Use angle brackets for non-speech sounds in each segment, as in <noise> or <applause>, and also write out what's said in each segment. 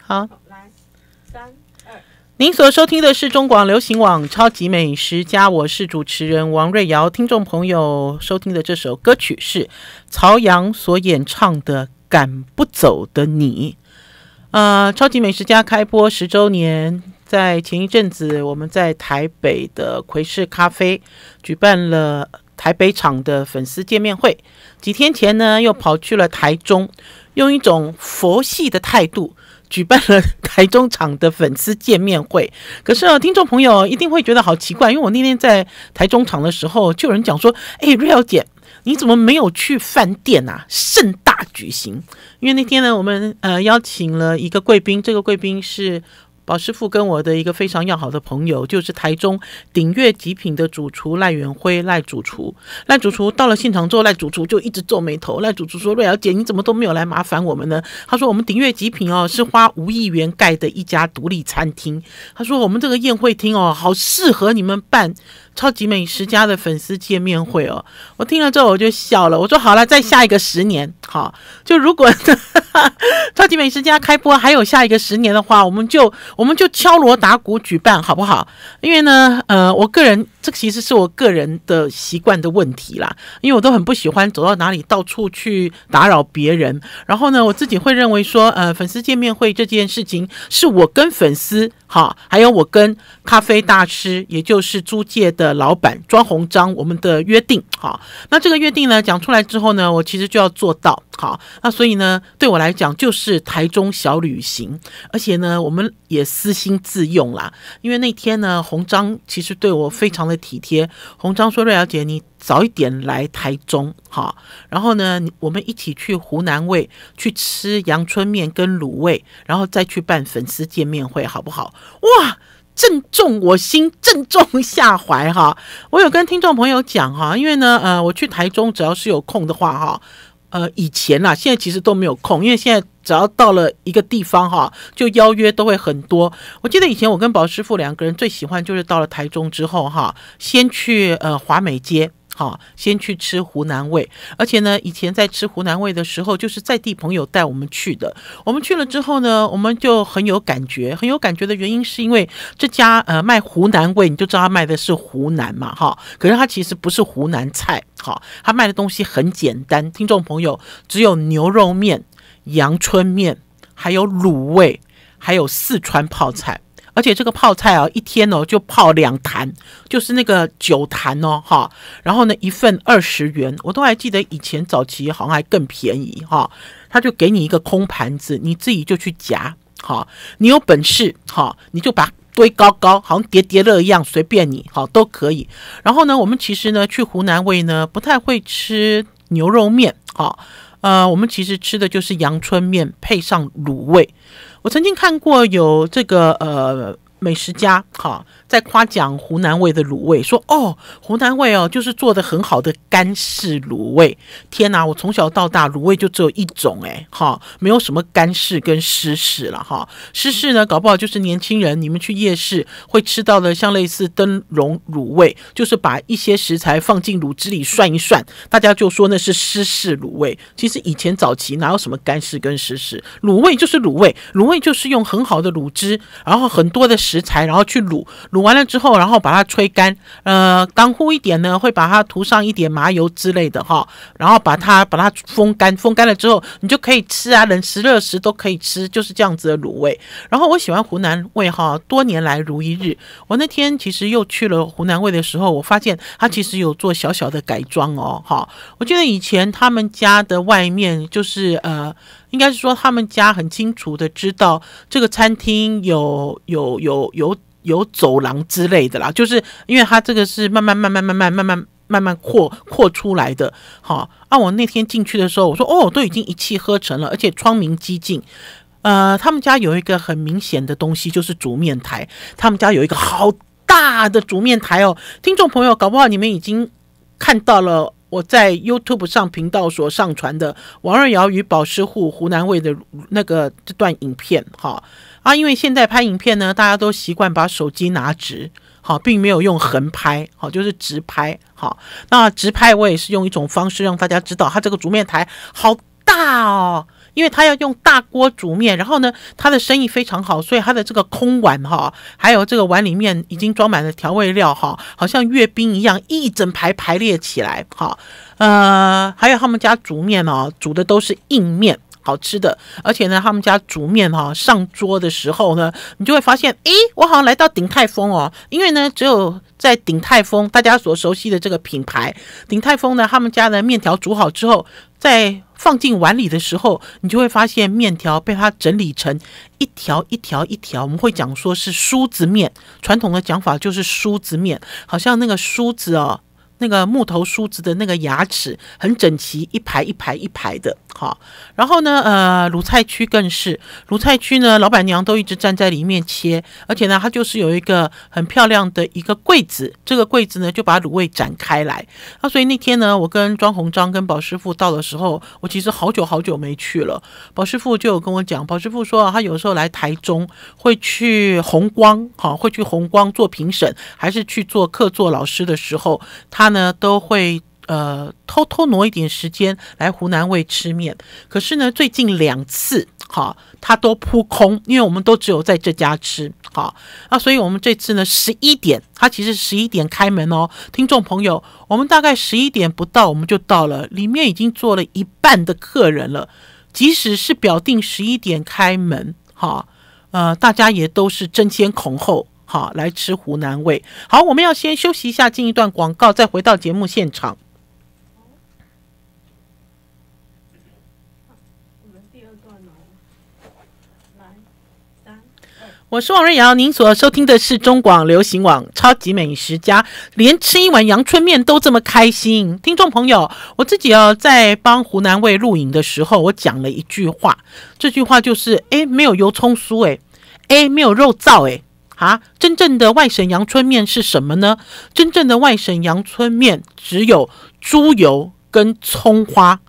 好，来三二。您所收听的是中广流行网《超级美食家》，我是主持人王瑞瑶。听众朋友收听的这首歌曲是曹阳所演唱的《赶不走的你》。呃，《超级美食家》开播十周年，在前一阵子，我们在台北的奎氏咖啡举办了台北场的粉丝见面会。几天前呢，又跑去了台中，用一种佛系的态度。举办了台中场的粉丝见面会，可是啊，听众朋友一定会觉得好奇怪，因为我那天在台中场的时候，就有人讲说：“哎，瑞 l 姐，你怎么没有去饭店啊？盛大举行，因为那天呢，我们呃邀请了一个贵宾，这个贵宾是。”宝师傅跟我的一个非常要好的朋友，就是台中鼎悦极品的主厨赖远辉，赖主厨。赖主厨到了现场之后，赖主厨就一直皱眉头。赖主厨说：“瑞瑶姐，你怎么都没有来麻烦我们呢？”他说：“我们鼎悦极品哦，是花五亿元盖的一家独立餐厅。他说我们这个宴会厅哦，好适合你们办。”超级美食家的粉丝见面会哦，我听了之后我就笑了。我说好了，再下一个十年，好，就如果 <laughs> 超级美食家开播还有下一个十年的话，我们就我们就敲锣打鼓举办好不好？因为呢，呃，我个人这其实是我个人的习惯的问题啦，因为我都很不喜欢走到哪里到处去打扰别人。然后呢，我自己会认为说，呃，粉丝见面会这件事情是我跟粉丝。好，还有我跟咖啡大师，也就是租界的老板庄鸿章，我们的约定。好，那这个约定呢，讲出来之后呢，我其实就要做到。好，那所以呢，对我来讲就是台中小旅行，而且呢，我们也私心自用啦。因为那天呢，红章其实对我非常的体贴。红章说：“瑞瑶姐，你早一点来台中，好。然后呢，我们一起去湖南味去吃阳春面跟卤味，然后再去办粉丝见面会，好不好？”哇，正中我心，正中下怀哈。我有跟听众朋友讲哈，因为呢，呃，我去台中，只要是有空的话哈。呃，以前呐，现在其实都没有空，因为现在只要到了一个地方哈，就邀约都会很多。我记得以前我跟宝师傅两个人最喜欢就是到了台中之后哈，先去呃华美街。好，先去吃湖南味，而且呢，以前在吃湖南味的时候，就是在地朋友带我们去的。我们去了之后呢，我们就很有感觉，很有感觉的原因是因为这家呃卖湖南味，你就知道他卖的是湖南嘛哈。可是他其实不是湖南菜，好，他卖的东西很简单，听众朋友只有牛肉面、阳春面，还有卤味，还有四川泡菜。而且这个泡菜啊，一天哦就泡两坛，就是那个酒坛哦，哈，然后呢一份二十元，我都还记得以前早期好像还更便宜哈，他就给你一个空盘子，你自己就去夹，好，你有本事哈，你就把堆高高，好像叠叠乐一样，随便你，好都可以。然后呢，我们其实呢去湖南味呢不太会吃牛肉面，好，呃，我们其实吃的就是阳春面配上卤味。我曾经看过有这个呃美食家，好。在夸奖湖南味的卤味，说哦，湖南味哦，就是做的很好的干式卤味。天哪，我从小到大卤味就只有一种，哎，哈，没有什么干式跟湿式了哈。湿式呢，搞不好就是年轻人你们去夜市会吃到的，像类似灯笼卤味，就是把一些食材放进卤汁里涮一涮，大家就说那是湿式卤味。其实以前早期哪有什么干式跟湿式，卤味就是卤味，卤味就是用很好的卤汁，然后很多的食材，然后去卤。卤完了之后，然后把它吹干，呃，干乎一点呢，会把它涂上一点麻油之类的哈，然后把它把它风干，风干了之后，你就可以吃啊，冷食热食都可以吃，就是这样子的卤味。然后我喜欢湖南味哈，多年来如一日。我那天其实又去了湖南味的时候，我发现他其实有做小小的改装哦，哈，我记得以前他们家的外面就是呃，应该是说他们家很清楚的知道这个餐厅有有有有。有走廊之类的啦，就是因为它这个是慢慢、慢、慢慢、慢、慢慢、慢慢、扩扩出来的。好啊，我那天进去的时候，我说哦，都已经一气呵成了，而且窗明几净。呃，他们家有一个很明显的东西，就是煮面台。他们家有一个好大的煮面台哦，听众朋友，搞不好你们已经看到了我在 YouTube 上频道所上传的王二瑶与保湿户湖南卫的那个这段影片，哈。啊，因为现在拍影片呢，大家都习惯把手机拿直，好，并没有用横拍，好，就是直拍，好。那直拍我也是用一种方式让大家知道，它这个煮面台好大哦，因为他要用大锅煮面，然后呢，他的生意非常好，所以他的这个空碗哈，还有这个碗里面已经装满了调味料哈，好像阅兵一样一整排排列起来，哈，呃，还有他们家煮面呢，煮的都是硬面。好吃的，而且呢，他们家煮面哈，上桌的时候呢，你就会发现，诶，我好像来到鼎泰丰哦，因为呢，只有在鼎泰丰，大家所熟悉的这个品牌，鼎泰丰呢，他们家的面条煮好之后，在放进碗里的时候，你就会发现面条被它整理成一条一条一条，我们会讲说是梳子面，传统的讲法就是梳子面，好像那个梳子哦。那个木头梳子的那个牙齿很整齐，一排一排一排的，好。然后呢，呃，卤菜区更是卤菜区呢，老板娘都一直站在里面切，而且呢，它就是有一个很漂亮的一个柜子，这个柜子呢就把卤味展开来。啊，所以那天呢，我跟庄鸿章跟宝师傅到的时候，我其实好久好久没去了。宝师傅就有跟我讲，宝师傅说他有时候来台中会去红光，哈，会去红光做评审，还是去做客座老师的时候，他。呢，都会呃偷偷挪一点时间来湖南味吃面。可是呢，最近两次哈，他都扑空，因为我们都只有在这家吃。好，那所以我们这次呢，十一点，他其实十一点开门哦，听众朋友，我们大概十一点不到我们就到了，里面已经坐了一半的客人了。即使是表定十一点开门，哈，呃，大家也都是争先恐后。好，来吃湖南味。好，我们要先休息一下，进一段广告，再回到节目现场。我是王瑞瑶，您所收听的是中广流行网《超级美食家》，连吃一碗阳春面都这么开心，听众朋友，我自己哦，在帮湖南卫录影的时候，我讲了一句话，这句话就是：哎，没有油葱酥，哎，哎，没有肉燥，哎。啊，真正的外省阳春面是什么呢？真正的外省阳春面只有猪油跟葱花。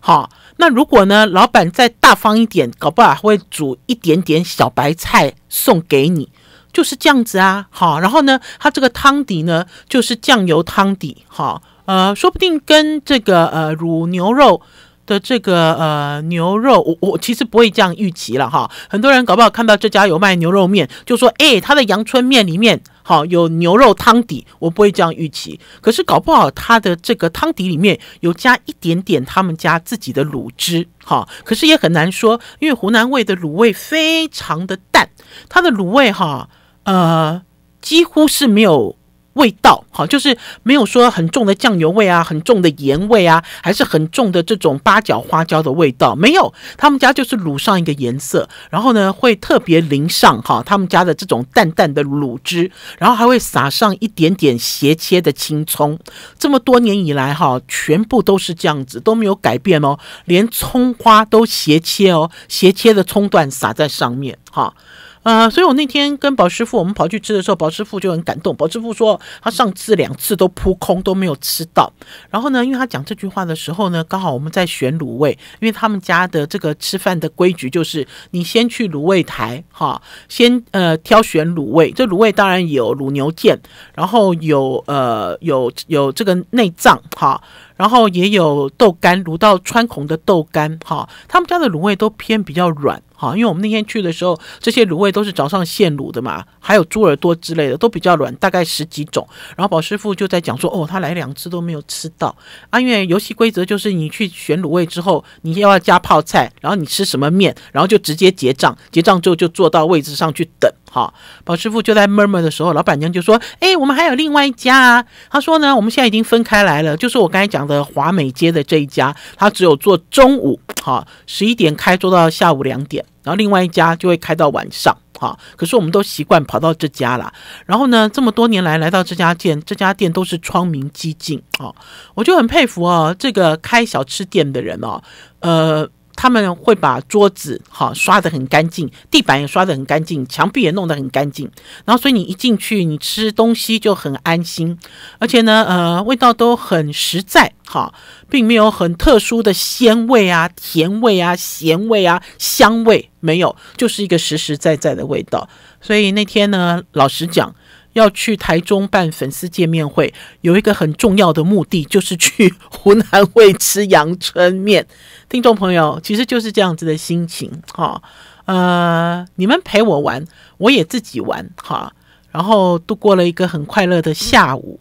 好，那如果呢，老板再大方一点，搞不好会煮一点点小白菜送给你，就是这样子啊。好，然后呢，它这个汤底呢就是酱油汤底。好，呃，说不定跟这个呃卤牛肉。的这个呃牛肉，我我其实不会这样预期了哈。很多人搞不好看到这家有卖牛肉面，就说哎，他的阳春面里面好有牛肉汤底，我不会这样预期。可是搞不好他的这个汤底里面有加一点点他们家自己的卤汁，哈。可是也很难说，因为湖南味的卤味非常的淡，它的卤味哈呃几乎是没有。味道好，就是没有说很重的酱油味啊，很重的盐味啊，还是很重的这种八角花椒的味道没有。他们家就是卤上一个颜色，然后呢会特别淋上哈他们家的这种淡淡的卤汁，然后还会撒上一点点斜切的青葱。这么多年以来哈，全部都是这样子，都没有改变哦，连葱花都斜切哦，斜切的葱段撒在上面哈。啊，所以我那天跟宝师傅我们跑去吃的时候，宝师傅就很感动。宝师傅说他上次两次都扑空，都没有吃到。然后呢，因为他讲这句话的时候呢，刚好我们在选卤味，因为他们家的这个吃饭的规矩就是你先去卤味台，哈，先呃挑选卤味。这卤味当然有卤牛腱，然后有呃有有这个内脏，哈，然后也有豆干卤到穿孔的豆干，哈。他们家的卤味都偏比较软。好，因为我们那天去的时候，这些卤味都是早上现卤的嘛，还有猪耳朵之类的都比较软，大概十几种。然后宝师傅就在讲说，哦，他来两次都没有吃到，啊，因为游戏规则就是你去选卤味之后，你要要加泡菜，然后你吃什么面，然后就直接结账，结账之后就坐到位置上去等。哈，宝师傅就在闷闷的时候，老板娘就说，哎，我们还有另外一家啊。他说呢，我们现在已经分开来了，就是我刚才讲的华美街的这一家，他只有做中午，好，十一点开做到下午两点。然后另外一家就会开到晚上，哈。可是我们都习惯跑到这家啦。然后呢，这么多年来来到这家店，这家店都是窗明几净，啊，我就很佩服哦，这个开小吃店的人哦，呃。他们会把桌子哈刷得很干净，地板也刷得很干净，墙壁也弄得很干净。然后，所以你一进去，你吃东西就很安心，而且呢，呃，味道都很实在，哈，并没有很特殊的鲜味啊、甜味啊、咸味啊、香味没有，就是一个实实在在的味道。所以那天呢，老实讲。要去台中办粉丝见面会，有一个很重要的目的，就是去 <laughs> 湖南会吃阳春面。听众朋友，其实就是这样子的心情哈，呃，你们陪我玩，我也自己玩哈，然后度过了一个很快乐的下午。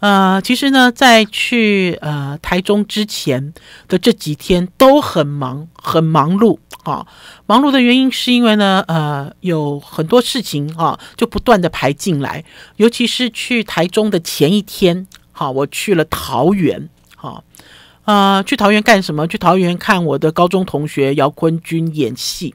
呃，其实呢，在去呃台中之前的这几天都很忙、很忙碌啊。忙碌的原因是因为呢，呃，有很多事情啊，就不断的排进来。尤其是去台中的前一天，好，我去了桃园，好，啊，去桃园干什么？去桃园看我的高中同学姚坤君演戏。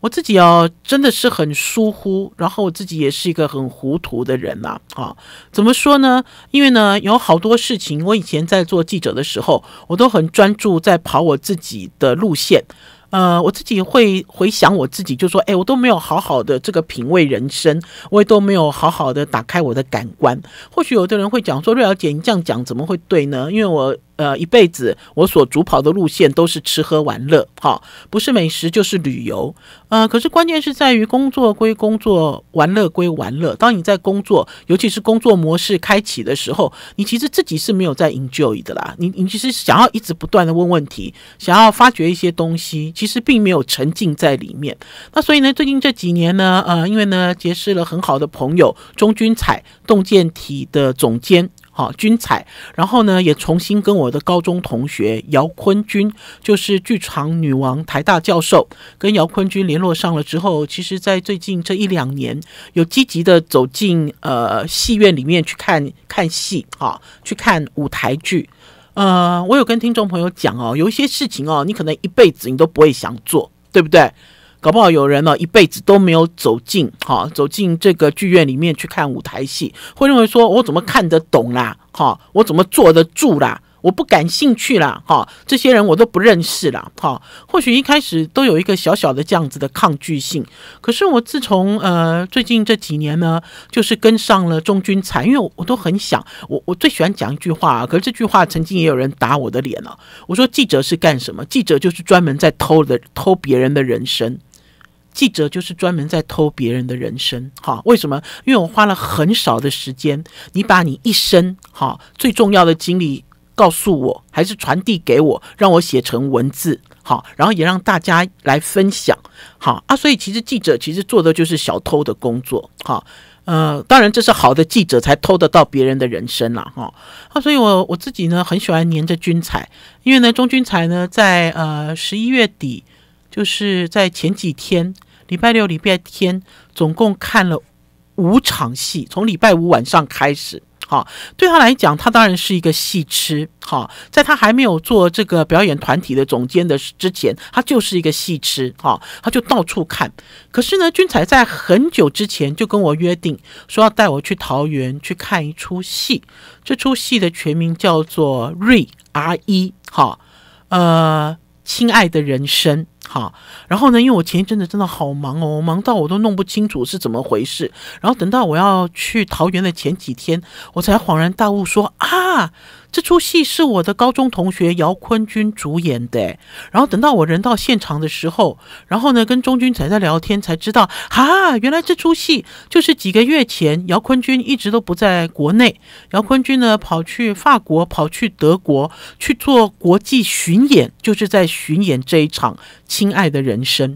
我自己哦，真的是很疏忽，然后我自己也是一个很糊涂的人呐，啊，怎么说呢？因为呢，有好多事情，我以前在做记者的时候，我都很专注在跑我自己的路线，呃，我自己会回想我自己，就说，哎，我都没有好好的这个品味人生，我也都没有好好的打开我的感官。或许有的人会讲说，瑞小姐，你这样讲怎么会对呢？因为我。呃，一辈子我所主跑的路线都是吃喝玩乐，哈，不是美食就是旅游，呃，可是关键是在于工作归工作，玩乐归玩乐。当你在工作，尤其是工作模式开启的时候，你其实自己是没有在 enjoy 的啦。你你其实想要一直不断的问问题，想要发掘一些东西，其实并没有沉浸在里面。那所以呢，最近这几年呢，呃，因为呢结识了很好的朋友钟君彩，洞见体的总监。好，军彩，然后呢，也重新跟我的高中同学姚坤君，就是剧场女王、台大教授，跟姚坤君联络上了之后，其实，在最近这一两年，有积极的走进呃戏院里面去看看戏，啊，去看舞台剧。呃，我有跟听众朋友讲哦，有一些事情哦，你可能一辈子你都不会想做，对不对？搞不好有人呢，一辈子都没有走进哈走进这个剧院里面去看舞台戏，会认为说我怎么看得懂啦？哈，我怎么坐得住啦？我不感兴趣啦？哈，这些人我都不认识啦，哈，或许一开始都有一个小小的这样子的抗拒性。可是我自从呃最近这几年呢，就是跟上了钟君才，因为我都很想我我最喜欢讲一句话，啊，可是这句话曾经也有人打我的脸了。我说记者是干什么？记者就是专门在偷的偷别人的人生。记者就是专门在偷别人的人生，哈，为什么？因为我花了很少的时间，你把你一生，哈，最重要的经历告诉我，还是传递给我，让我写成文字，好，然后也让大家来分享，好啊。所以其实记者其实做的就是小偷的工作，哈呃，当然这是好的记者才偷得到别人的人生啦。哈。啊，所以我我自己呢很喜欢黏着军彩，因为呢钟军彩呢在呃十一月底。就是在前几天，礼拜六、礼拜天，总共看了五场戏，从礼拜五晚上开始。好，对他来讲，他当然是一个戏痴。好，在他还没有做这个表演团体的总监的之前，他就是一个戏痴。好，他就到处看。可是呢，君才在很久之前就跟我约定，说要带我去桃园去看一出戏。这出戏的全名叫做《瑞阿一》。好，呃，亲爱的人生。好，然后呢？因为我前一阵子真的好忙哦，忙到我都弄不清楚是怎么回事。然后等到我要去桃园的前几天，我才恍然大悟，说啊。这出戏是我的高中同学姚坤军主演的，然后等到我人到现场的时候，然后呢跟钟君才在聊天才知道，哈，原来这出戏就是几个月前姚坤军一直都不在国内，姚坤军呢跑去法国，跑去德国去做国际巡演，就是在巡演这一场《亲爱的人生》。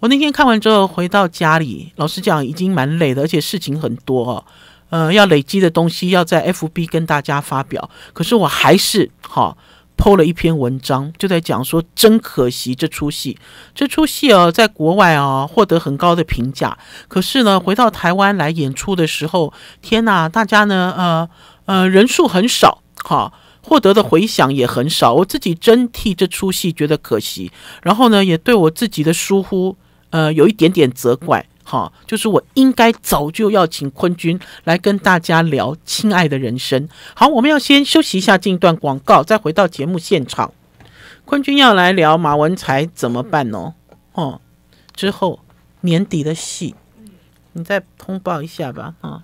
我那天看完之后回到家里，老实讲已经蛮累的，而且事情很多哦。呃，要累积的东西要在 FB 跟大家发表，可是我还是哈，剖了一篇文章，就在讲说，真可惜这出戏，这出戏啊，在国外啊获得很高的评价，可是呢，回到台湾来演出的时候，天哪，大家呢，呃呃，人数很少，哈，获得的回响也很少，我自己真替这出戏觉得可惜，然后呢，也对我自己的疏忽，呃，有一点点责怪。好，就是我应该早就要请坤君来跟大家聊《亲爱的人生》。好，我们要先休息一下，进一段广告，再回到节目现场。坤君要来聊马文才怎么办呢？哦，之后年底的戏，你再通报一下吧。啊，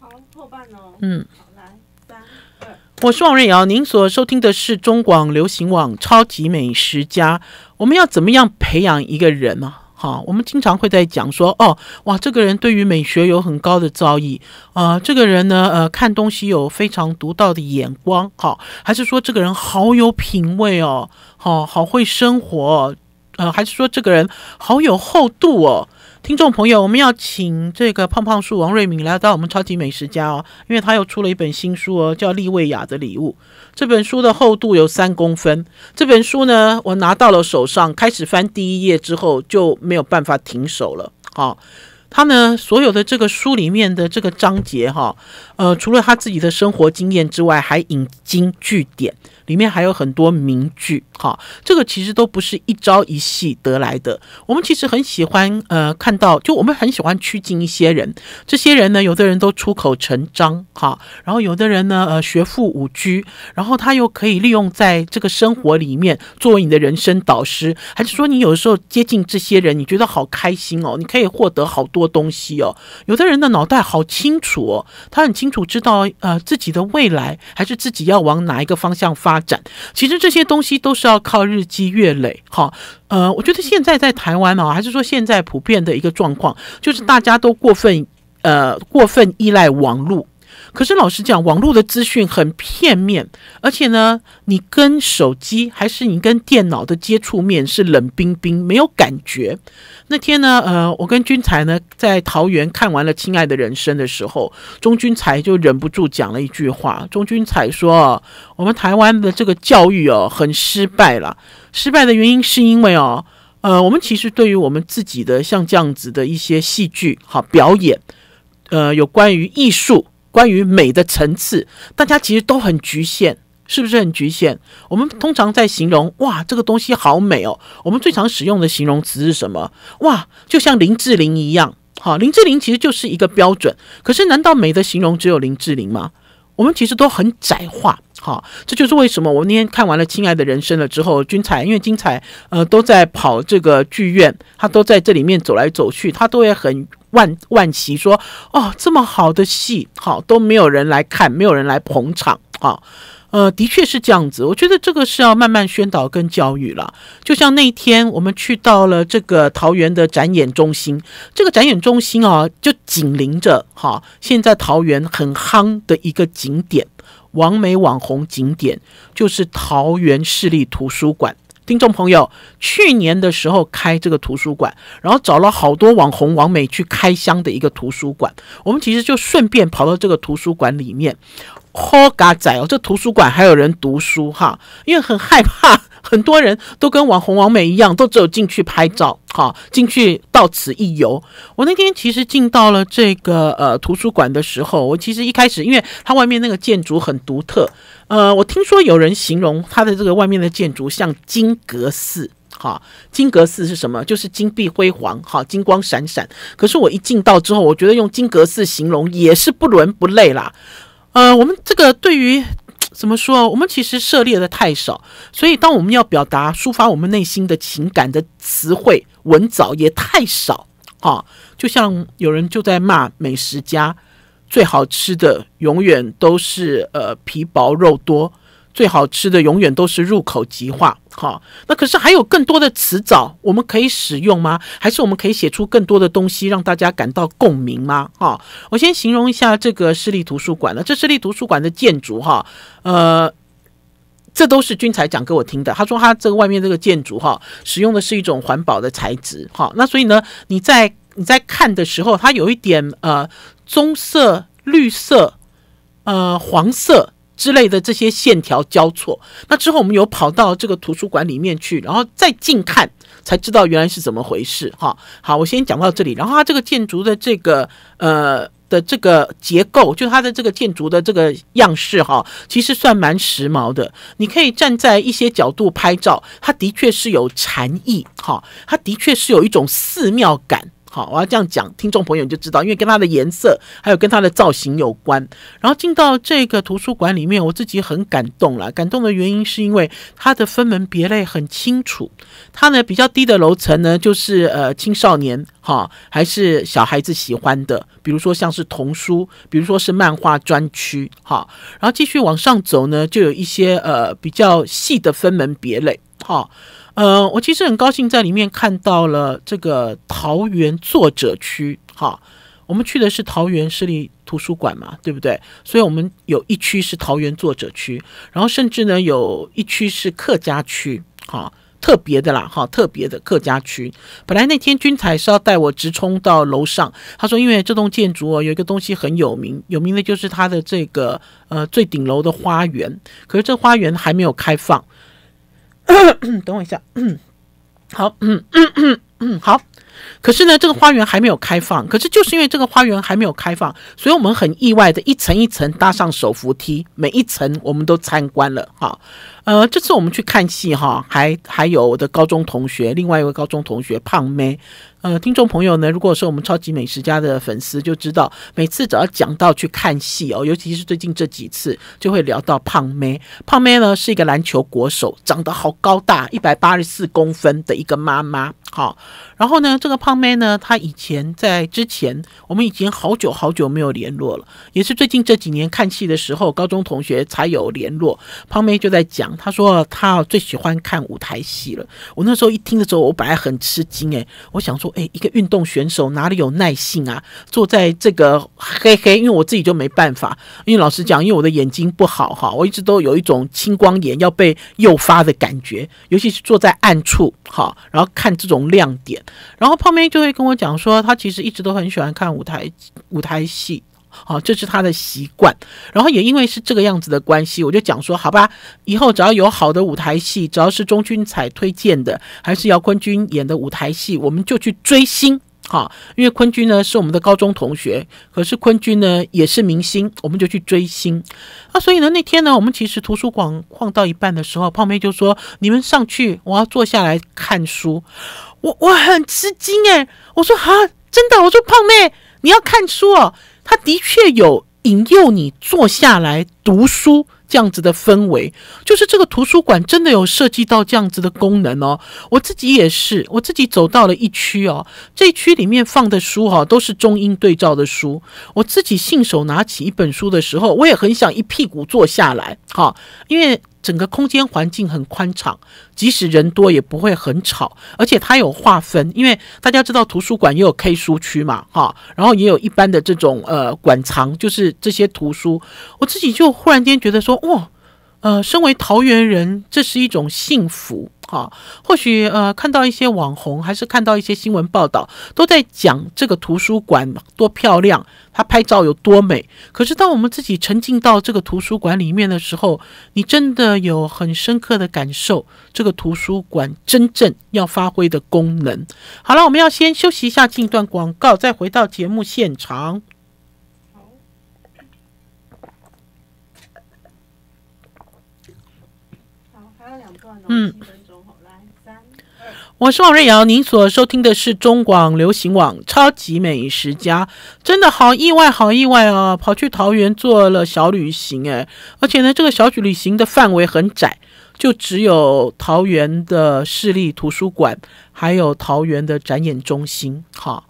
好，后半哦。嗯，好，来，三，二。我是王瑞瑶，您所收听的是中广流行网《超级美食家》。我们要怎么样培养一个人呢？好，我们经常会在讲说，哦，哇，这个人对于美学有很高的造诣，呃，这个人呢，呃，看东西有非常独到的眼光，好，还是说这个人好有品味哦，好好会生活，呃，还是说这个人好有厚度哦。听众朋友，我们要请这个胖胖叔王瑞敏来到我们超级美食家哦，因为他又出了一本新书哦，叫《利未亚的礼物》。这本书的厚度有三公分。这本书呢，我拿到了手上，开始翻第一页之后就没有办法停手了。好，他呢所有的这个书里面的这个章节哈，呃，除了他自己的生活经验之外，还引经据典。里面还有很多名句，哈，这个其实都不是一朝一夕得来的。我们其实很喜欢，呃，看到就我们很喜欢趋近一些人。这些人呢，有的人都出口成章，哈，然后有的人呢，呃，学富五居，然后他又可以利用在这个生活里面作为你的人生导师，还是说你有的时候接近这些人，你觉得好开心哦，你可以获得好多东西哦。有的人的脑袋好清楚，哦，他很清楚知道，呃，自己的未来还是自己要往哪一个方向发。发展，其实这些东西都是要靠日积月累。好，呃，我觉得现在在台湾嘛，还是说现在普遍的一个状况，就是大家都过分，呃，过分依赖网络。可是老实讲，网络的资讯很片面，而且呢，你跟手机还是你跟电脑的接触面是冷冰冰，没有感觉。那天呢，呃，我跟君才呢在桃园看完了《亲爱的人生》的时候，钟君才就忍不住讲了一句话。钟君才说：“我们台湾的这个教育哦，很失败了。失败的原因是因为哦，呃，我们其实对于我们自己的像这样子的一些戏剧、好表演，呃，有关于艺术。”关于美的层次，大家其实都很局限，是不是很局限？我们通常在形容“哇，这个东西好美哦”，我们最常使用的形容词是什么？哇，就像林志玲一样，好，林志玲其实就是一个标准。可是，难道美的形容只有林志玲吗？我们其实都很窄化，好，这就是为什么我那天看完了《亲爱的人生》了之后，君彩，因为君彩呃都在跑这个剧院，他都在这里面走来走去，他都很。万万奇说：“哦，这么好的戏，好都没有人来看，没有人来捧场啊！呃，的确是这样子。我觉得这个是要慢慢宣导跟教育了。就像那一天，我们去到了这个桃园的展演中心，这个展演中心啊，就紧邻着哈，现在桃园很夯的一个景点，王美网红景点，就是桃园市立图书馆。”听众朋友，去年的时候开这个图书馆，然后找了好多网红、网美去开箱的一个图书馆，我们其实就顺便跑到这个图书馆里面。好，嘎仔哦，这图书馆还有人读书哈，因为很害怕，<laughs> 很多人都跟网红王美一样，都只有进去拍照哈，进去到此一游。我那天其实进到了这个呃图书馆的时候，我其实一开始，因为它外面那个建筑很独特，呃，我听说有人形容它的这个外面的建筑像金阁寺哈，金阁寺是什么？就是金碧辉煌哈，金光闪闪。可是我一进到之后，我觉得用金阁寺形容也是不伦不类啦。呃，我们这个对于 <tsk> 怎么说？我们其实涉猎的太少，所以当我们要表达、抒发我们内心的情感的词汇、文藻也太少啊。就像有人就在骂美食家，最好吃的永远都是呃皮薄肉多，最好吃的永远都是入口即化。好，那可是还有更多的词藻我们可以使用吗？还是我们可以写出更多的东西让大家感到共鸣吗？哈，我先形容一下这个市立图书馆了。这市立图书馆的建筑，哈，呃，这都是军才讲给我听的。他说，他这个外面这个建筑，哈，使用的是一种环保的材质。好，那所以呢，你在你在看的时候，它有一点呃棕色、绿色、呃黄色。之类的这些线条交错，那之后我们有跑到这个图书馆里面去，然后再近看，才知道原来是怎么回事哈。好，我先讲到这里。然后它这个建筑的这个呃的这个结构，就它的这个建筑的这个样式哈，其实算蛮时髦的。你可以站在一些角度拍照，它的确是有禅意哈，它的确是有一种寺庙感。好，我要这样讲，听众朋友你就知道，因为跟它的颜色还有跟它的造型有关。然后进到这个图书馆里面，我自己很感动了。感动的原因是因为它的分门别类很清楚。它呢比较低的楼层呢，就是呃青少年哈，还是小孩子喜欢的，比如说像是童书，比如说是漫画专区哈。然后继续往上走呢，就有一些呃比较细的分门别类哈。呃，我其实很高兴在里面看到了这个桃园作者区，哈，我们去的是桃园市立图书馆嘛，对不对？所以我们有一区是桃园作者区，然后甚至呢有一区是客家区，哈，特别的啦，哈，特别的客家区。本来那天君彩是要带我直冲到楼上，他说因为这栋建筑哦有一个东西很有名，有名的就是它的这个呃最顶楼的花园，可是这花园还没有开放。<coughs> 等我一下，<coughs> 好，好。可是呢，这个花园还没有开放。可是就是因为这个花园还没有开放，所以我们很意外的一层一层搭上手扶梯，每一层我们都参观了。哈。呃，这次我们去看戏哈，还还有我的高中同学，另外一位高中同学胖妹。呃，听众朋友呢，如果说我们超级美食家的粉丝就知道，每次只要讲到去看戏哦，尤其是最近这几次，就会聊到胖妹。胖妹呢是一个篮球国手，长得好高大，一百八十四公分的一个妈妈。好，然后呢，这个胖妹呢，她以前在之前，我们已经好久好久没有联络了，也是最近这几年看戏的时候，高中同学才有联络。胖妹就在讲，她说她最喜欢看舞台戏了。我那时候一听的时候，我本来很吃惊，哎，我想说，哎，一个运动选手哪里有耐性啊？坐在这个，嘿嘿，因为我自己就没办法，因为老实讲，因为我的眼睛不好哈，我一直都有一种青光眼要被诱发的感觉，尤其是坐在暗处，好，然后看这种。亮点，然后胖妹就会跟我讲说，她其实一直都很喜欢看舞台舞台戏，好，这是他的习惯。然后也因为是这个样子的关系，我就讲说，好吧，以后只要有好的舞台戏，只要是钟君彩推荐的，还是姚坤君演的舞台戏，我们就去追星。好，因为坤君呢是我们的高中同学，可是坤君呢也是明星，我们就去追星啊。所以呢，那天呢，我们其实图书馆晃到一半的时候，胖妹就说：“你们上去，我要坐下来看书。”我我很吃惊哎，我说：“哈，真的？”我说：“胖妹，你要看书哦。”他的确有引诱你坐下来读书。这样子的氛围，就是这个图书馆真的有设计到这样子的功能哦。我自己也是，我自己走到了一区哦，这一区里面放的书哈，都是中英对照的书。我自己信手拿起一本书的时候，我也很想一屁股坐下来哈，因为。整个空间环境很宽敞，即使人多也不会很吵，而且它有划分，因为大家知道图书馆也有 K 书区嘛，哈，然后也有一般的这种呃馆藏，就是这些图书。我自己就忽然间觉得说，哇！呃，身为桃园人，这是一种幸福啊。或许呃，看到一些网红，还是看到一些新闻报道，都在讲这个图书馆多漂亮，它拍照有多美。可是，当我们自己沉浸到这个图书馆里面的时候，你真的有很深刻的感受，这个图书馆真正要发挥的功能。好了，我们要先休息一下，进段广告，再回到节目现场。嗯，我是王瑞瑶。您所收听的是中广流行网《超级美食家》。真的好意外，好意外哦！跑去桃园做了小旅行，诶，而且呢，这个小旅行的范围很窄，就只有桃园的市立图书馆，还有桃园的展演中心。哈，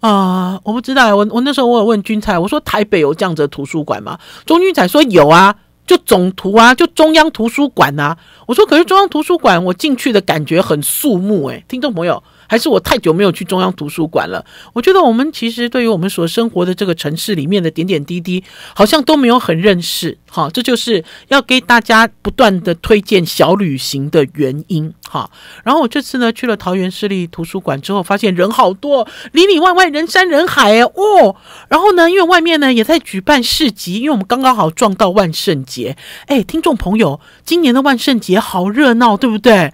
啊，我不知道，我我那时候我有问君彩，我说台北有这样子的图书馆吗？中君彩说有啊。就总图啊，就中央图书馆啊。我说，可是中央图书馆，我进去的感觉很肃穆哎，听众朋友。还是我太久没有去中央图书馆了。我觉得我们其实对于我们所生活的这个城市里面的点点滴滴，好像都没有很认识。哈，这就是要给大家不断的推荐小旅行的原因。哈，然后我这次呢去了桃园市立图书馆之后，发现人好多，里里外外人山人海哦。然后呢，因为外面呢也在举办市集，因为我们刚刚好撞到万圣节。哎，听众朋友，今年的万圣节好热闹，对不对？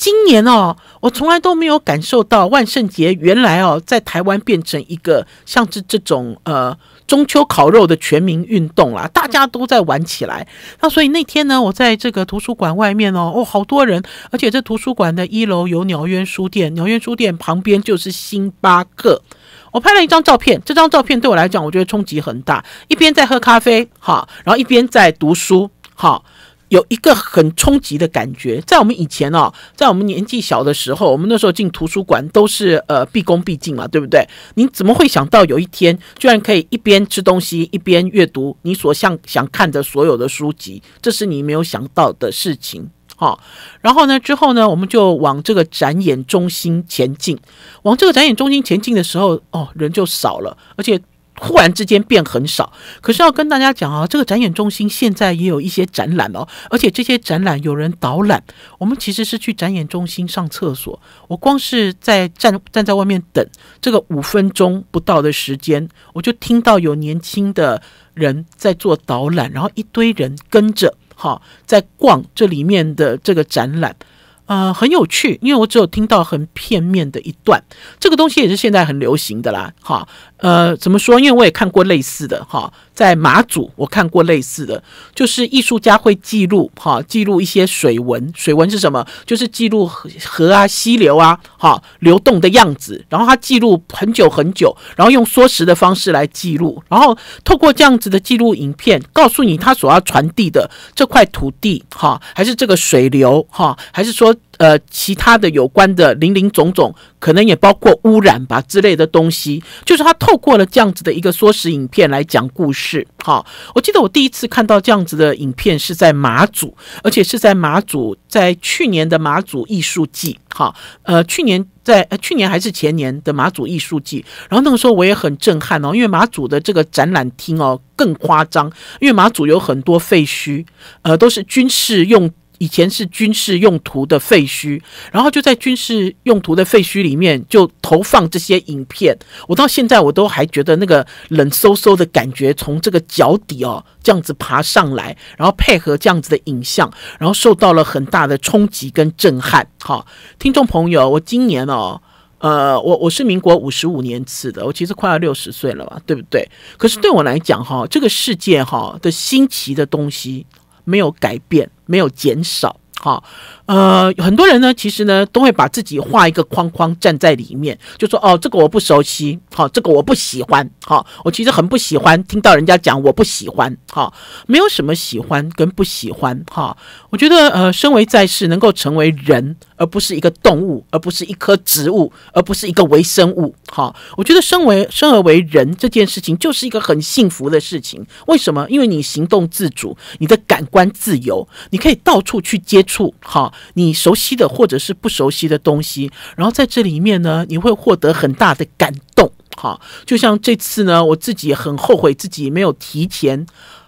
今年哦，我从来都没有感受到万圣节原来哦，在台湾变成一个像是这种呃中秋烤肉的全民运动啦，大家都在玩起来。那所以那天呢，我在这个图书馆外面哦，哦好多人，而且这图书馆的一楼有鸟渊书店，鸟渊书店旁边就是星巴克。我拍了一张照片，这张照片对我来讲，我觉得冲击很大。一边在喝咖啡，好，然后一边在读书，好。有一个很冲击的感觉，在我们以前哦，在我们年纪小的时候，我们那时候进图书馆都是呃毕恭毕敬嘛，对不对？您怎么会想到有一天居然可以一边吃东西一边阅读你所想想看的所有的书籍？这是你没有想到的事情好，然后呢，之后呢，我们就往这个展演中心前进，往这个展演中心前进的时候，哦，人就少了，而且。忽然之间变很少，可是要跟大家讲啊，这个展演中心现在也有一些展览哦，而且这些展览有人导览。我们其实是去展演中心上厕所，我光是在站站在外面等这个五分钟不到的时间，我就听到有年轻的人在做导览，然后一堆人跟着哈在逛这里面的这个展览，呃，很有趣，因为我只有听到很片面的一段，这个东西也是现在很流行的啦，哈。呃，怎么说？因为我也看过类似的哈，在马祖我看过类似的，就是艺术家会记录哈，记录一些水文，水文是什么？就是记录河啊、溪流啊，哈，流动的样子。然后他记录很久很久，然后用缩时的方式来记录，然后透过这样子的记录影片，告诉你他所要传递的这块土地哈，还是这个水流哈，还是说。呃，其他的有关的零零总总，可能也包括污染吧之类的东西，就是他透过了这样子的一个缩时影片来讲故事。好，我记得我第一次看到这样子的影片是在马祖，而且是在马祖，在去年的马祖艺术季。哈，呃，去年在，呃，去年还是前年的马祖艺术季，然后那个时候我也很震撼哦，因为马祖的这个展览厅哦更夸张，因为马祖有很多废墟，呃，都是军事用。以前是军事用途的废墟，然后就在军事用途的废墟里面就投放这些影片。我到现在我都还觉得那个冷飕飕的感觉从这个脚底哦这样子爬上来，然后配合这样子的影像，然后受到了很大的冲击跟震撼。好，听众朋友，我今年哦，呃，我我是民国五十五年次的，我其实快要六十岁了吧，对不对？可是对我来讲，哈，这个世界哈的新奇的东西。没有改变，没有减少，哈，呃，很多人呢，其实呢，都会把自己画一个框框，站在里面，就说，哦，这个我不熟悉，好，这个我不喜欢，好，我其实很不喜欢听到人家讲我不喜欢，好，没有什么喜欢跟不喜欢，哈，我觉得，呃，身为在世能够成为人。而不是一个动物，而不是一棵植物，而不是一个微生物。哈，我觉得身为生而为人这件事情，就是一个很幸福的事情。为什么？因为你行动自主，你的感官自由，你可以到处去接触，哈你熟悉的或者是不熟悉的东西。然后在这里面呢，你会获得很大的感动。哈，就像这次呢，我自己也很后悔自己没有提前，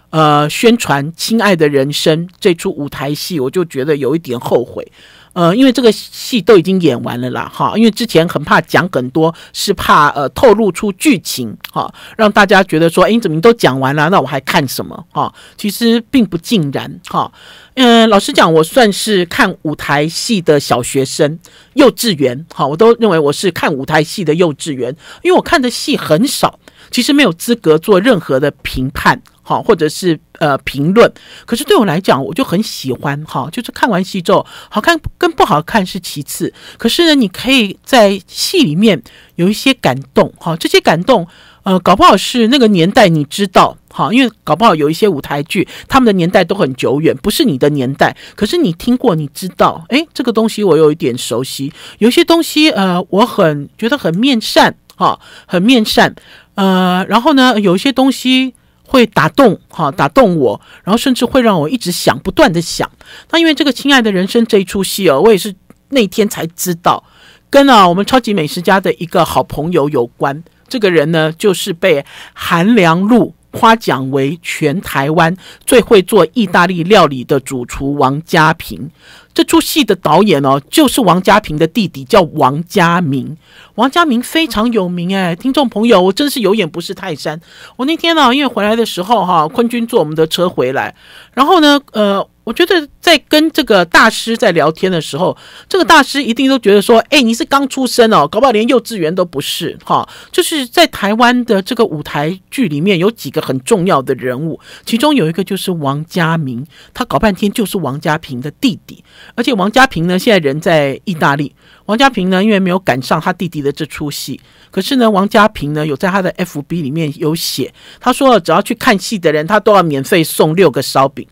呃，宣传《亲爱的人生》这出舞台戏，我就觉得有一点后悔。呃，因为这个戏都已经演完了啦，哈，因为之前很怕讲很多，是怕呃透露出剧情，哈，让大家觉得说，哎，怎么你都讲完了，那我还看什么？哈，其实并不尽然，哈，嗯，老实讲，我算是看舞台戏的小学生，幼稚园，哈，我都认为我是看舞台戏的幼稚园，因为我看的戏很少，其实没有资格做任何的评判。好，或者是呃评论，可是对我来讲，我就很喜欢哈，就是看完戏之后，好看跟不好看是其次，可是呢，你可以在戏里面有一些感动哈，这些感动，呃，搞不好是那个年代你知道哈，因为搞不好有一些舞台剧，他们的年代都很久远，不是你的年代，可是你听过，你知道，诶，这个东西我有一点熟悉，有些东西，呃，我很觉得很面善哈，很面善，呃，然后呢，有一些东西。会打动哈，打动我，然后甚至会让我一直想，不断的想。那因为这个《亲爱的人生》这一出戏哦，我也是那天才知道，跟啊我们超级美食家的一个好朋友有关。这个人呢，就是被韩良露夸奖为全台湾最会做意大利料理的主厨王家平。这出戏的导演哦，就是王家平的弟弟，叫王家明。王家明非常有名哎，听众朋友，我真是有眼不识泰山。我那天呢，因为回来的时候哈，坤军坐我们的车回来，然后呢，呃。我觉得在跟这个大师在聊天的时候，这个大师一定都觉得说：“哎，你是刚出生哦，搞不好连幼稚园都不是。”哈，就是在台湾的这个舞台剧里面有几个很重要的人物，其中有一个就是王家明，他搞半天就是王家平的弟弟。而且王家平呢，现在人在意大利。王家平呢，因为没有赶上他弟弟的这出戏，可是呢，王家平呢有在他的 F B 里面有写，他说只要去看戏的人，他都要免费送六个烧饼。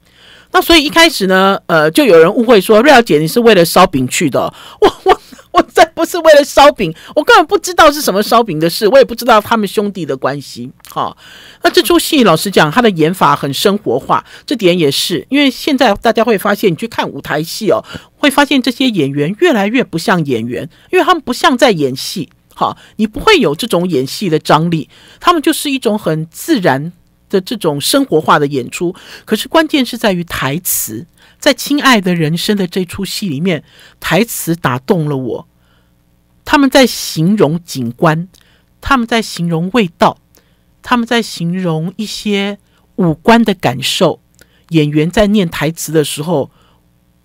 那所以一开始呢，呃，就有人误会说，瑞瑶姐你是为了烧饼去的。我我我再不是为了烧饼，我根本不知道是什么烧饼的事，我也不知道他们兄弟的关系。好，那这出戏老实讲，他的演法很生活化，这点也是因为现在大家会发现，你去看舞台戏哦，会发现这些演员越来越不像演员，因为他们不像在演戏。好，你不会有这种演戏的张力，他们就是一种很自然。的这种生活化的演出，可是关键是在于台词。在《亲爱的人生》的这出戏里面，台词打动了我。他们在形容景观，他们在形容味道，他们在形容一些五官的感受。演员在念台词的时候，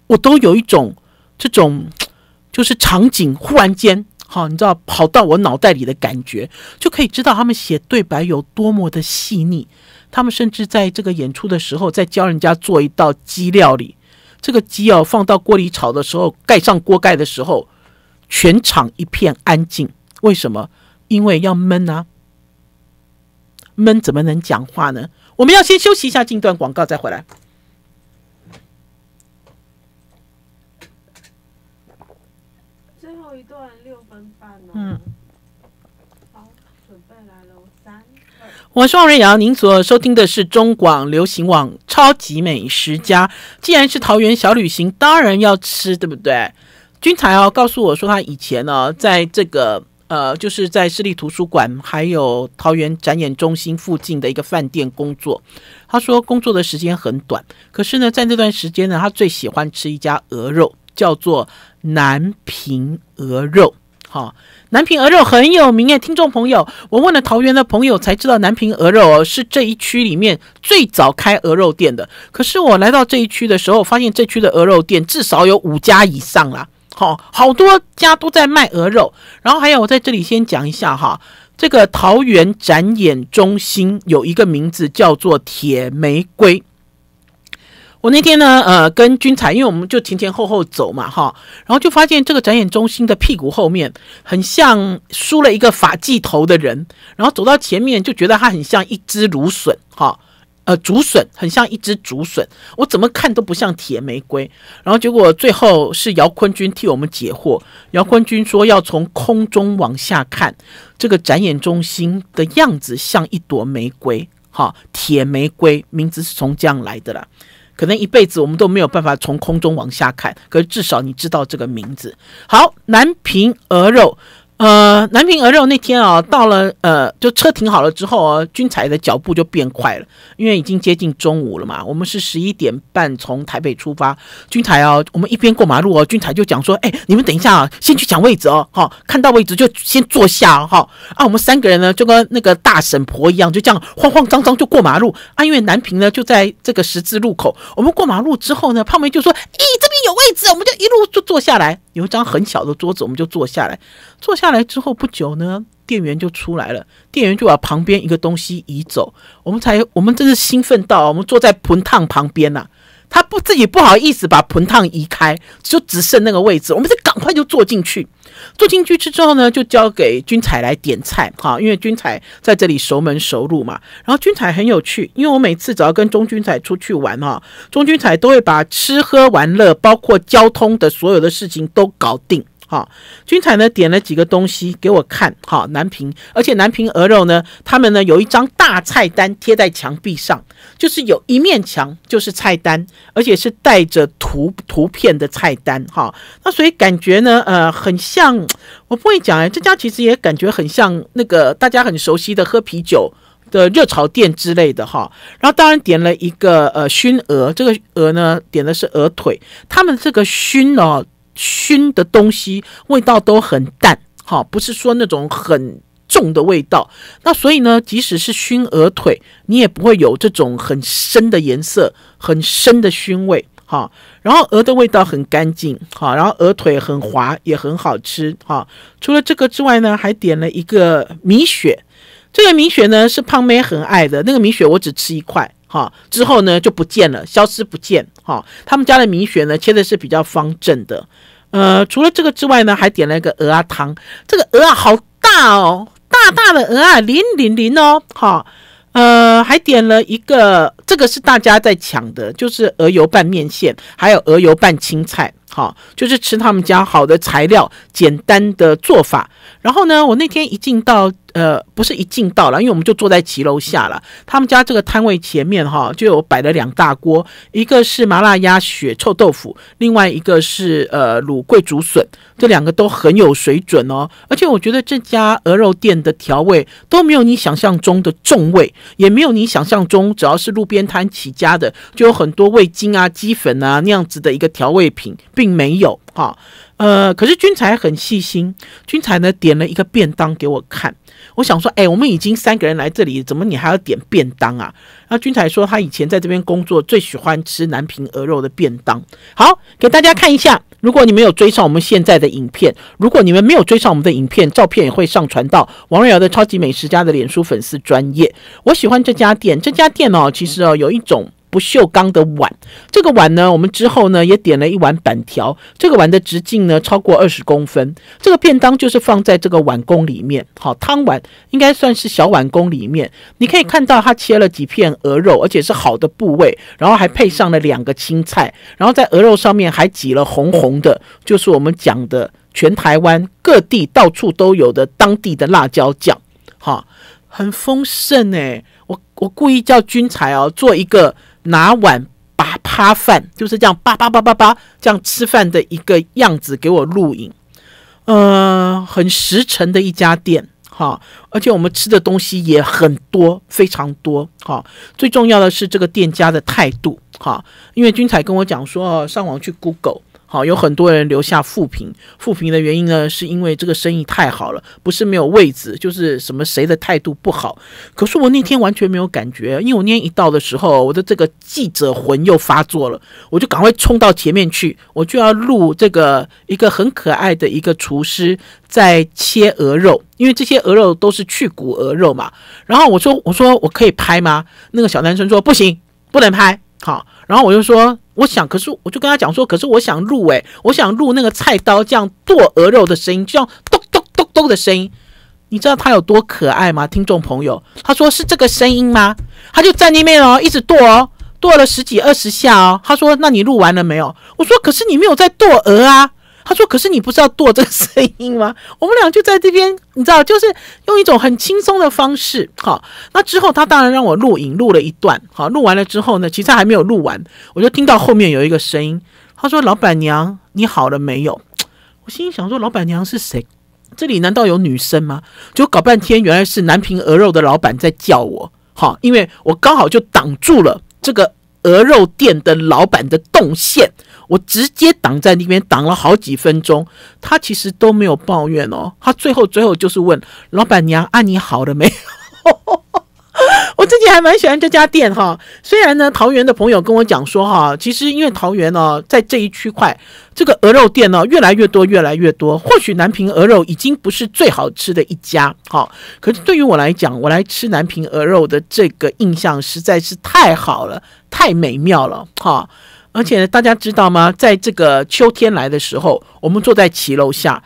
我都有一种这种，就是场景忽然间。好，你知道跑到我脑袋里的感觉，就可以知道他们写对白有多么的细腻。他们甚至在这个演出的时候，在教人家做一道鸡料理。这个鸡哦，放到锅里炒的时候，盖上锅盖的时候，全场一片安静。为什么？因为要闷啊。闷怎么能讲话呢？我们要先休息一下，进段广告再回来。嗯，好，准备来了，三我是王瑞瑶。您所收听的是中广流行网超级美食家。既然是桃园小旅行，当然要吃，对不对？君才哦，告诉我说他以前呢，在这个呃，就是在市立图书馆还有桃园展演中心附近的一个饭店工作。他说工作的时间很短，可是呢，在那段时间呢，他最喜欢吃一家鹅肉，叫做南平鹅肉。好。南平鹅肉很有名诶，听众朋友，我问了桃园的朋友才知道，南平鹅肉哦是这一区里面最早开鹅肉店的。可是我来到这一区的时候，发现这区的鹅肉店至少有五家以上啦，好，好多家都在卖鹅肉。然后还有，我在这里先讲一下哈，这个桃园展演中心有一个名字叫做铁玫瑰。我那天呢，呃，跟君彩，因为我们就前前后后走嘛，哈，然后就发现这个展演中心的屁股后面很像梳了一个发髻头的人，然后走到前面就觉得他很像一只芦笋，哈，呃，竹笋很像一只竹笋，我怎么看都不像铁玫瑰。然后结果最后是姚坤军替我们解惑，姚坤军说要从空中往下看这个展演中心的样子，像一朵玫瑰，哈，铁玫瑰名字是从这样来的啦。可能一辈子我们都没有办法从空中往下看，可是至少你知道这个名字。好，南平鹅肉。呃，南平鹅肉那天啊，到了呃，就车停好了之后啊，军彩的脚步就变快了，因为已经接近中午了嘛。我们是十一点半从台北出发，军彩啊，我们一边过马路哦，军彩就讲说，哎，你们等一下啊，先去抢位置哦，好，看到位置就先坐下，好啊。我们三个人呢，就跟那个大婶婆一样，就这样慌慌张张就过马路啊。因为南平呢就在这个十字路口，我们过马路之后呢，胖妹就说，咦，这边有位置，我们就一路就坐下来，有一张很小的桌子，我们就坐下来，坐下。下来之后不久呢，店员就出来了，店员就把旁边一个东西移走，我们才我们真是兴奋到，我们坐在盆烫旁边啊，他不自己不好意思把盆烫移开，就只剩那个位置，我们就赶快就坐进去，坐进去之后呢，就交给君彩来点菜，哈，因为君彩在这里熟门熟路嘛，然后君彩很有趣，因为我每次只要跟钟君彩出去玩哈，钟君彩都会把吃喝玩乐，包括交通的所有的事情都搞定。好，君彩呢点了几个东西给我看，好南平，而且南平鹅肉呢，他们呢有一张大菜单贴在墙壁上，就是有一面墙就是菜单，而且是带着图图片的菜单，哈，那所以感觉呢，呃，很像，我不会讲哎，这家其实也感觉很像那个大家很熟悉的喝啤酒的热潮店之类的，哈，然后当然点了一个呃熏鹅，这个鹅呢点的是鹅腿，他们这个熏哦。熏的东西味道都很淡，哈，不是说那种很重的味道。那所以呢，即使是熏鹅腿，你也不会有这种很深的颜色、很深的熏味，哈。然后鹅的味道很干净，哈。然后鹅腿很滑，也很好吃，哈。除了这个之外呢，还点了一个米雪。这个米雪呢是胖妹很爱的那个米雪，我只吃一块，哈。之后呢就不见了，消失不见，哈。他们家的米雪呢切的是比较方正的。呃，除了这个之外呢，还点了一个鹅啊汤，这个鹅啊好大哦，大大的鹅啊，零零零哦，好，呃，还点了一个，这个是大家在抢的，就是鹅油拌面线，还有鹅油拌青菜，好，就是吃他们家好的材料，简单的做法。然后呢，我那天一进到。呃，不是一进到了，因为我们就坐在骑楼下了，他们家这个摊位前面哈，就有摆了两大锅，一个是麻辣鸭血臭豆腐，另外一个是呃卤桂竹笋，这两个都很有水准哦。而且我觉得这家鹅肉店的调味都没有你想象中的重味，也没有你想象中只要是路边摊起家的就有很多味精啊、鸡粉啊那样子的一个调味品，并没有哈。呃，可是君才很细心，君才呢点了一个便当给我看。我想说，哎，我们已经三个人来这里，怎么你还要点便当啊？那君才说他以前在这边工作，最喜欢吃南平鹅肉的便当。好，给大家看一下。如果你们有追上我们现在的影片，如果你们没有追上我们的影片，照片也会上传到王瑞瑶的超级美食家的脸书粉丝专页。我喜欢这家店，这家店哦，其实哦，有一种。不锈钢的碗，这个碗呢，我们之后呢也点了一碗板条。这个碗的直径呢超过二十公分。这个便当就是放在这个碗工里面，好汤碗应该算是小碗工里面。你可以看到它切了几片鹅肉，而且是好的部位，然后还配上了两个青菜，然后在鹅肉上面还挤了红红的，就是我们讲的全台湾各地到处都有的当地的辣椒酱，哈，很丰盛哎。我我故意叫军才哦做一个。拿碗把趴饭就是这样叭叭叭叭叭这样吃饭的一个样子给我录影，呃，很实诚的一家店哈，而且我们吃的东西也很多，非常多哈。最重要的是这个店家的态度哈，因为军彩跟我讲说上网去 Google。好，有很多人留下负评。负评的原因呢，是因为这个生意太好了，不是没有位置，就是什么谁的态度不好。可是我那天完全没有感觉，因为我那天一到的时候，我的这个记者魂又发作了，我就赶快冲到前面去，我就要录这个一个很可爱的一个厨师在切鹅肉，因为这些鹅肉都是去骨鹅肉嘛。然后我说：“我说我可以拍吗？”那个小男生说：“不行，不能拍。”好，然后我就说，我想，可是我就跟他讲说，可是我想录，诶，我想录那个菜刀这样剁鹅肉的声音，这样咚咚咚咚的声音，你知道他有多可爱吗，听众朋友？他说是这个声音吗？他就在那边哦，一直剁哦，剁了十几二十下哦。他说那你录完了没有？我说可是你没有在剁鹅啊。他说：“可是你不是要剁这个声音吗？” <laughs> 我们俩就在这边，你知道，就是用一种很轻松的方式。好，那之后他当然让我录影，录了一段。好，录完了之后呢，其实还没有录完，我就听到后面有一个声音。他说：“老板娘，你好了没有？”我心想说：“老板娘是谁？这里难道有女生吗？”就搞半天，原来是南平鹅肉的老板在叫我。好，因为我刚好就挡住了这个。鹅肉店的老板的动线，我直接挡在那边挡了好几分钟，他其实都没有抱怨哦，他最后最后就是问老板娘：“啊，你好了没有？” <laughs> 自己还蛮喜欢这家店哈，虽然呢，桃园的朋友跟我讲说哈，其实因为桃园呢，在这一区块，这个鹅肉店呢越来越多，越来越多。或许南平鹅肉已经不是最好吃的一家哈，可是对于我来讲，我来吃南平鹅肉的这个印象实在是太好了，太美妙了哈。而且大家知道吗？在这个秋天来的时候，我们坐在骑楼下，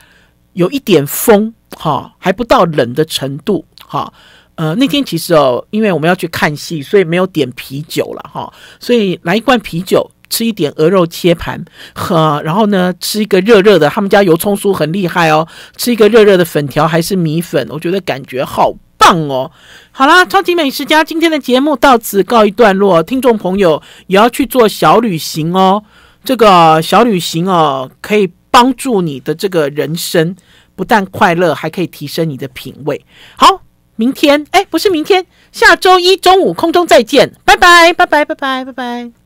有一点风哈，还不到冷的程度哈。呃，那天其实哦，因为我们要去看戏，所以没有点啤酒了哈，所以来一罐啤酒，吃一点鹅肉切盘，呵，然后呢，吃一个热热的，他们家油葱酥很厉害哦，吃一个热热的粉条还是米粉，我觉得感觉好棒哦。好啦，超级美食家今天的节目到此告一段落，听众朋友也要去做小旅行哦，这个小旅行哦，可以帮助你的这个人生不但快乐，还可以提升你的品味。好。明天，哎，不是明天，下周一中午空中再见，拜拜，拜拜，拜拜，拜拜。